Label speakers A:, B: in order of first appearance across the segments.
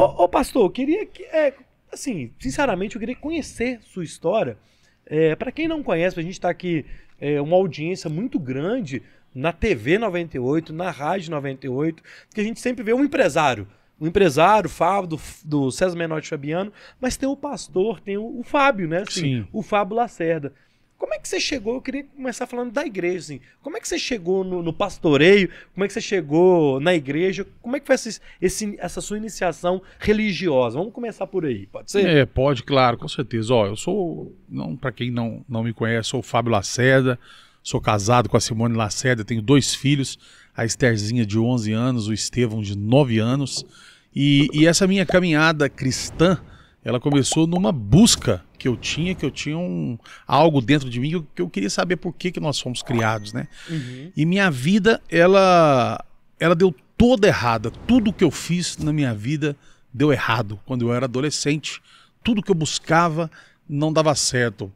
A: Ô, ô, pastor, eu queria que. É, assim, sinceramente, eu queria conhecer sua história. É, para quem não conhece, a gente está aqui, é, uma audiência muito grande na TV 98, na Rádio 98, que a gente sempre vê um empresário. O um empresário, o Fábio, do, do César Menotti Fabiano, mas tem o pastor, tem o, o Fábio, né? Assim, Sim. O Fábio Lacerda. Como é que você chegou? Eu queria começar falando da igreja, assim. Como é que você chegou no, no pastoreio? Como é que você chegou na igreja? Como é que foi essa, esse, essa sua iniciação religiosa? Vamos começar por aí, pode ser? É,
B: pode, claro, com certeza. Ó, eu sou, não para quem não, não me conhece, sou o Fábio Lacerda, sou casado com a Simone Lacerda, tenho dois filhos, a Estherzinha de 11 anos, o Estevão de 9 anos. E, e essa minha caminhada cristã ela começou numa busca que eu tinha, que eu tinha um, algo dentro de mim, que eu, que eu queria saber por que, que nós fomos criados, né? Uhum. E minha vida, ela, ela deu toda errada. Tudo que eu fiz na minha vida deu errado quando eu era adolescente. Tudo que eu buscava não dava certo.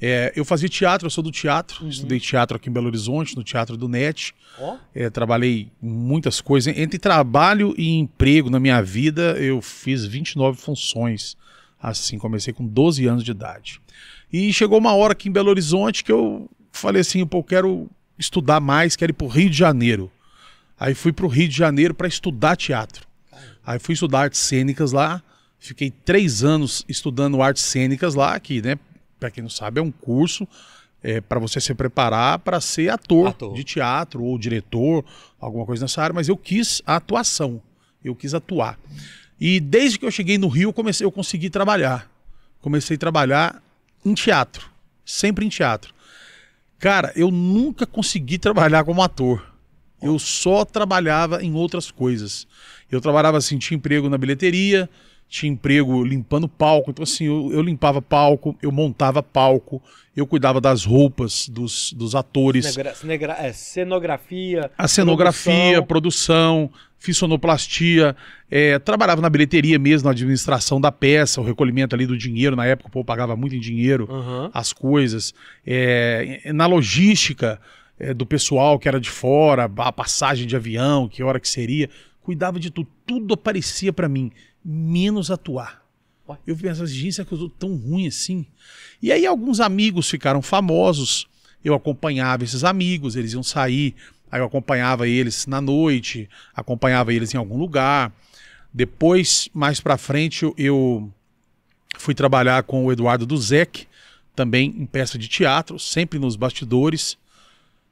B: É, eu fazia teatro, eu sou do teatro, uhum. estudei teatro aqui em Belo Horizonte, no Teatro do NET. Oh. É, trabalhei muitas coisas. Entre trabalho e emprego na minha vida, eu fiz 29 funções assim. Comecei com 12 anos de idade. E chegou uma hora aqui em Belo Horizonte que eu falei assim, pô, quero estudar mais, quero ir pro Rio de Janeiro. Aí fui pro Rio de Janeiro para estudar teatro. Aí fui estudar artes cênicas lá, fiquei três anos estudando artes cênicas lá, aqui, né? Para quem não sabe, é um curso é, para você se preparar para ser ator, ator, de teatro ou diretor, alguma coisa nessa área, mas eu quis a atuação, eu quis atuar. E desde que eu cheguei no Rio, comecei, eu consegui trabalhar. Comecei a trabalhar em teatro, sempre em teatro. Cara, eu nunca consegui trabalhar como ator. Eu só trabalhava em outras coisas. Eu trabalhava assim, tinha emprego na bilheteria, tinha emprego limpando palco. Então, assim, eu, eu limpava palco, eu montava palco, eu cuidava das roupas dos, dos atores.
A: é, cenografia. A cenografia,
B: produção. produção fiz sonoplastia, é, trabalhava na bilheteria mesmo, na administração da peça, o recolhimento ali do dinheiro. Na época o povo pagava muito em dinheiro uhum. as coisas. É, na logística é, do pessoal que era de fora, a passagem de avião, que hora que seria. Cuidava de tudo. Tudo aparecia para mim, menos atuar. Eu pensava, gente, será que eu sou tão ruim assim? E aí alguns amigos ficaram famosos. Eu acompanhava esses amigos, eles iam sair Aí eu acompanhava eles na noite, acompanhava eles em algum lugar. Depois, mais para frente, eu fui trabalhar com o Eduardo Duzek, também em peça de teatro, sempre nos bastidores.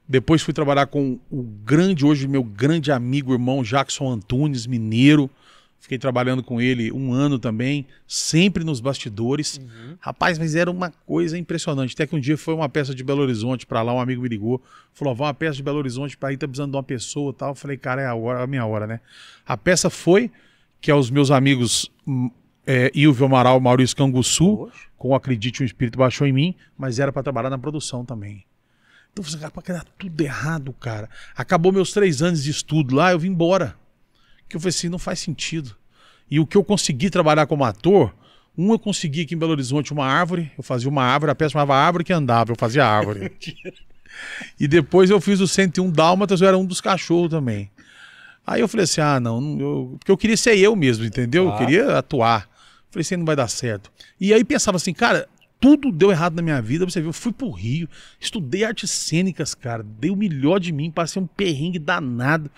B: Depois fui trabalhar com o grande, hoje meu grande amigo, irmão Jackson Antunes, mineiro, Fiquei trabalhando com ele um ano também, sempre nos bastidores. Uhum. Rapaz, mas era uma coisa impressionante. Até que um dia foi uma peça de Belo Horizonte para lá, um amigo me ligou, falou: vá uma peça de Belo Horizonte para aí, tá precisando de uma pessoa tal. Eu falei, cara, é a hora, a minha hora, né? A peça foi, que é os meus amigos hum, é, Ilvio Amaral, Maurício Canguçu, Poxa. com Acredite um Espírito Baixou em Mim, mas era para trabalhar na produção também. Então, eu falei, assim, cara, tudo errado, cara. Acabou meus três anos de estudo lá, eu vim embora que eu falei assim, não faz sentido. E o que eu consegui trabalhar como ator, um eu consegui aqui em Belo Horizonte uma árvore, eu fazia uma árvore, a peça chamava Árvore que Andava, eu fazia árvore. e depois eu fiz o 101 Dálmatas, eu era um dos cachorros também. Aí eu falei assim, ah, não, eu... porque eu queria ser eu mesmo, entendeu? Eu queria atuar. falei assim, não vai dar certo. E aí pensava assim, cara, tudo deu errado na minha vida, você viu, eu fui pro Rio, estudei artes cênicas, cara, dei o melhor de mim, passei um perrengue danado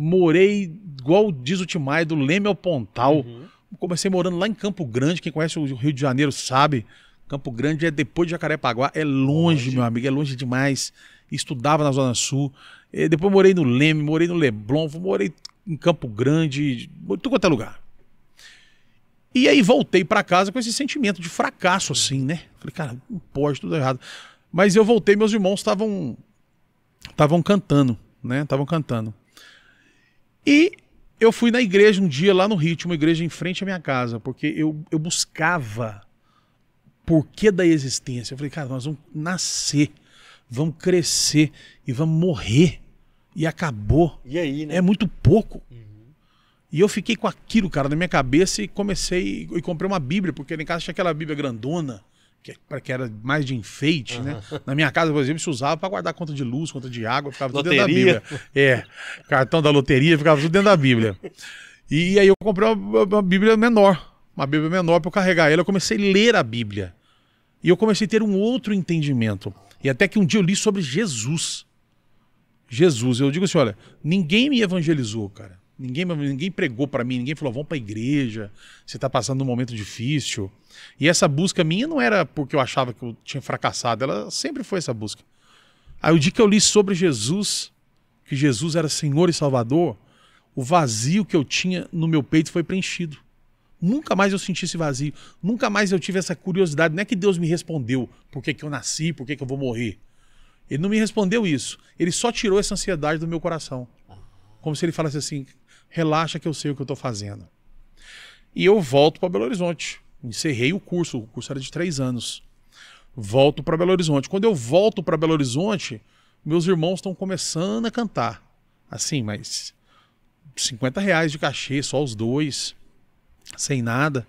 B: morei, igual diz o Timai, do Leme ao Pontal. Uhum. Comecei morando lá em Campo Grande, quem conhece o Rio de Janeiro sabe. Campo Grande é depois de Jacarepaguá, é longe, longe. meu amigo, é longe demais. Estudava na Zona Sul. E eh, depois morei no Leme, morei no Leblon, morei em Campo Grande, morei em todo quanto é lugar. E aí voltei para casa com esse sentimento de fracasso, uhum. assim, né? Falei, cara, não pode, tudo errado. Mas eu voltei, meus irmãos estavam estavam cantando, né? Estavam cantando. E eu fui na igreja um dia, lá no Ritmo, uma igreja em frente à minha casa, porque eu, eu buscava porquê da existência. Eu falei, cara, nós vamos nascer, vamos crescer e vamos morrer. E acabou. E aí, né? É muito pouco. Uhum. E eu fiquei com aquilo, cara, na minha cabeça e comecei e comprei uma Bíblia, porque lá em casa tinha aquela Bíblia grandona que, que era mais de enfeite, uhum. né? Na minha casa, por exemplo, se usava para guardar conta de luz, conta de água, ficava loteria. tudo dentro da Bíblia. É, cartão da loteria ficava tudo dentro da Bíblia. E aí eu comprei uma, uma Bíblia menor, uma Bíblia menor para eu carregar ela. Eu comecei a ler a Bíblia. E eu comecei a ter um outro entendimento. E até que um dia eu li sobre Jesus. Jesus, eu digo assim, olha, ninguém me evangelizou, cara. Ninguém, ninguém pregou para mim, ninguém falou, vamos para a igreja, você está passando um momento difícil. E essa busca minha não era porque eu achava que eu tinha fracassado, ela sempre foi essa busca. Aí o dia que eu li sobre Jesus, que Jesus era Senhor e Salvador, o vazio que eu tinha no meu peito foi preenchido. Nunca mais eu senti esse vazio, nunca mais eu tive essa curiosidade. Não é que Deus me respondeu por que, que eu nasci, por que, que eu vou morrer. Ele não me respondeu isso, ele só tirou essa ansiedade do meu coração. Como se ele falasse assim: relaxa que eu sei o que eu estou fazendo. E eu volto para Belo Horizonte. Encerrei o curso, o curso era de três anos. Volto para Belo Horizonte. Quando eu volto para Belo Horizonte, meus irmãos estão começando a cantar. Assim, mas 50 reais de cachê, só os dois, sem nada.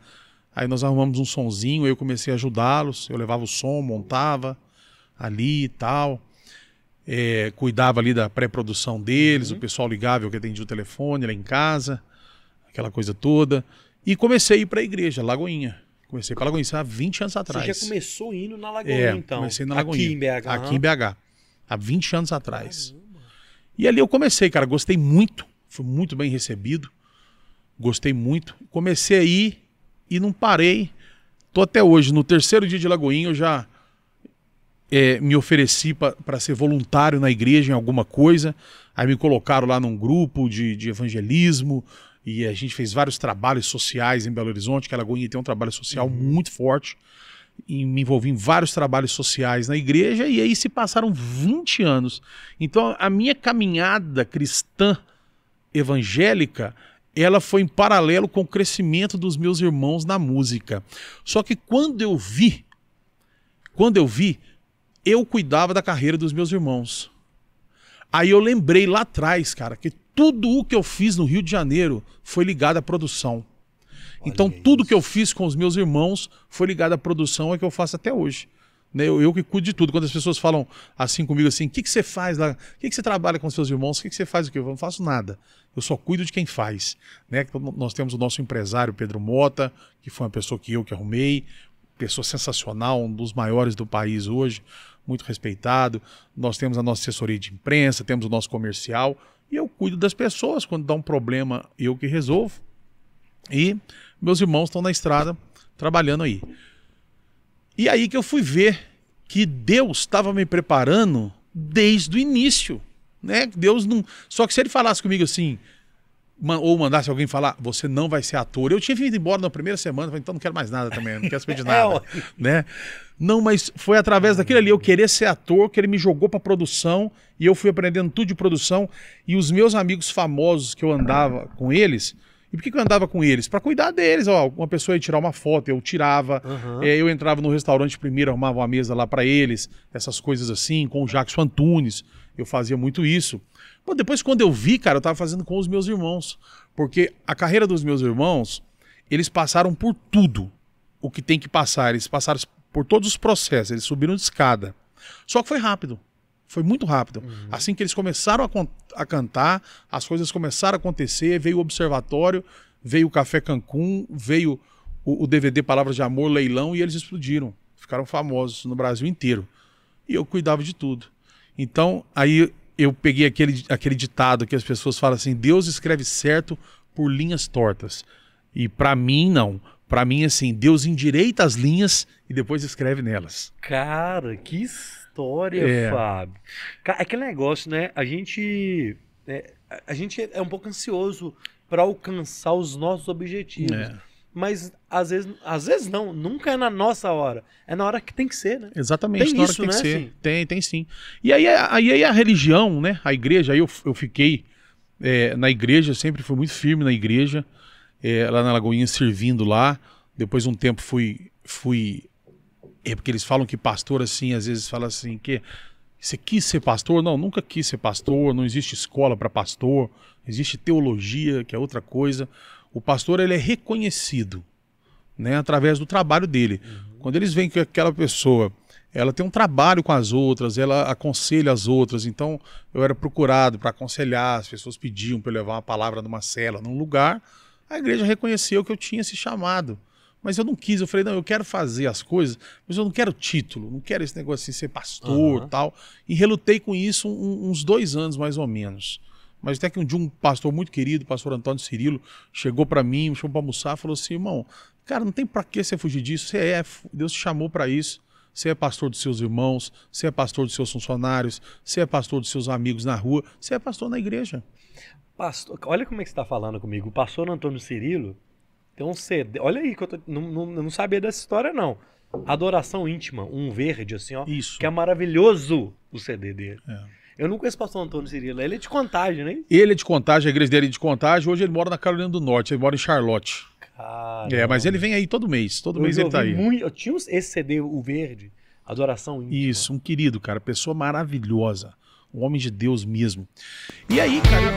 B: Aí nós arrumamos um sonzinho, eu comecei a ajudá-los, eu levava o som, montava ali e tal é, cuidava ali da pré-produção deles, uhum. o pessoal ligável que atendia o telefone lá em casa, aquela coisa toda. E comecei a ir para a igreja, Lagoinha. Comecei para Lagoinha, isso há 20 anos atrás. Você já
A: começou indo na é, Lagoinha, é, então? comecei na Lagoinha. Aqui em BH. Aqui em
B: BH, há 20 anos atrás. Caramba. E ali eu comecei, cara, gostei muito, fui muito bem recebido, gostei muito. Comecei a ir e não parei. Tô até hoje, no terceiro dia de Lagoinha, eu já é, me ofereci para ser voluntário na igreja em alguma coisa. Aí me colocaram lá num grupo de, de, evangelismo e a gente fez vários trabalhos sociais em Belo Horizonte, que a Lagoinha tem um trabalho social uhum. muito forte. E me envolvi em vários trabalhos sociais na igreja e aí se passaram 20 anos. Então a minha caminhada cristã evangélica ela foi em paralelo com o crescimento dos meus irmãos na música. Só que quando eu vi, quando eu vi eu cuidava da carreira dos meus irmãos. Aí eu lembrei lá atrás, cara, que tudo o que eu fiz no Rio de Janeiro foi ligado à produção. Olha então, isso. tudo que eu fiz com os meus irmãos foi ligado à produção, é que eu faço até hoje. Né, eu, eu que cuido de tudo. Quando as pessoas falam assim comigo assim, o que, que você faz lá? O que, que você trabalha com os seus irmãos? O que, que você faz? Eu não faço nada. Eu só cuido de quem faz. Né? Então, nós temos o nosso empresário, Pedro Mota, que foi uma pessoa que eu que arrumei, pessoa sensacional, um dos maiores do país hoje muito respeitado. Nós temos a nossa assessoria de imprensa, temos o nosso comercial. E eu cuido das pessoas. Quando dá um problema, eu que resolvo. E meus irmãos estão na estrada trabalhando aí. E aí que eu fui ver que Deus estava me preparando desde o início. Né? Deus não. Só que se ele falasse comigo assim, ou mandasse alguém falar, você não vai ser ator. Eu tinha vindo embora na primeira semana, falei, então não quero mais nada também, não quero saber de é, nada, né? Não, mas foi através daquilo ali, eu querer ser ator, que ele me jogou para produção e eu fui aprendendo tudo de produção e os meus amigos famosos que eu andava com eles, e por que, que eu andava com eles? Para cuidar deles. Ó, uma pessoa ia tirar uma foto, eu tirava. Uhum. É, eu entrava no restaurante primeiro, arrumava uma mesa lá para eles. Essas coisas assim, com o Jackson Antunes. Eu fazia muito isso. Pô, depois, quando eu vi, cara, eu tava fazendo com os meus irmãos. Porque a carreira dos meus irmãos, eles passaram por tudo o que tem que passar. Eles passaram por todos os processos. Eles subiram de escada. Só que foi rápido. Foi muito rápido. Uhum. Assim que eles começaram a, a, cantar, as coisas começaram a acontecer, veio o Observatório, veio o Café Cancún, veio o, o DVD Palavras de Amor, Leilão, e eles explodiram. Ficaram famosos no Brasil inteiro. E eu cuidava de tudo. Então, aí eu peguei aquele, aquele ditado que as pessoas falam assim: Deus escreve certo por linhas tortas. E para mim, não. Para mim, assim, Deus endireita as linhas e depois escreve nelas.
A: Cara, que história, é. Fábio. Cara, é aquele negócio, né? A gente, é, a gente é um pouco ansioso para alcançar os nossos objetivos. É. Mas às vezes, às vezes não, nunca é na nossa hora. É na hora que tem que ser, né? Exatamente, tem na hora isso, que tem né? que ser. Sim.
B: Tem, tem sim. E aí, aí, aí a religião, né? A igreja, aí eu, eu fiquei é, na igreja, sempre fui muito firme na igreja é, lá na Lagoinha servindo lá. Depois um tempo fui fui é porque eles falam que pastor assim, às vezes fala assim que você quis ser pastor? Não, nunca quis ser pastor, não existe escola para pastor, existe teologia, que é outra coisa. O pastor ele é reconhecido, né, através do trabalho dele. Uhum. Quando eles veem que aquela pessoa ela tem um trabalho com as outras, ela aconselha as outras. Então, eu era procurado para aconselhar, as pessoas pediam para eu levar uma palavra numa cela, num lugar. A igreja reconheceu que eu tinha esse chamado. Mas eu não quis, eu falei, não, eu quero fazer as coisas, mas eu não quero título, não quero esse negócio de assim, ser pastor uhum. tal. E relutei com isso um, uns dois anos, mais ou menos. Mas até que um dia um pastor muito querido, pastor Antônio Cirilo, chegou para mim, me chamou para almoçar, falou assim, irmão, cara, não tem para que você fugir disso, você é, Deus te chamou para isso. Você é pastor dos seus irmãos, você é pastor dos seus funcionários, você é pastor dos seus amigos na rua, você é pastor na igreja.
A: Pastor, olha como é que você está falando comigo. O pastor Antônio Cirilo tem um CD. Olha aí, que eu tô, não, não, não sabia dessa história, não. Adoração Íntima, um verde, assim, ó. Isso. Que é maravilhoso o CD dele. É. Eu não conheço o pastor Antônio Cirilo. Ele é de contagem,
B: né? Ele é de contagem, a igreja dele é de contagem. Hoje ele mora na Carolina do Norte, ele mora em Charlotte. Caramba. É, mas ele vem aí todo mês. Todo eu mês ele tá aí.
A: Muito, eu tinha esse CD, o verde, Adoração Íntima.
B: Isso, um querido, cara. Pessoa maravilhosa um homem de Deus mesmo. E aí, cara.